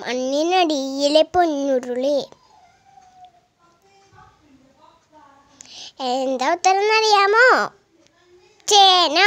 മണ്ണിനടിയിലെ പൊന്നുരുളി എന്താ ഉത്തരം എന്നറിയാമോ ചേന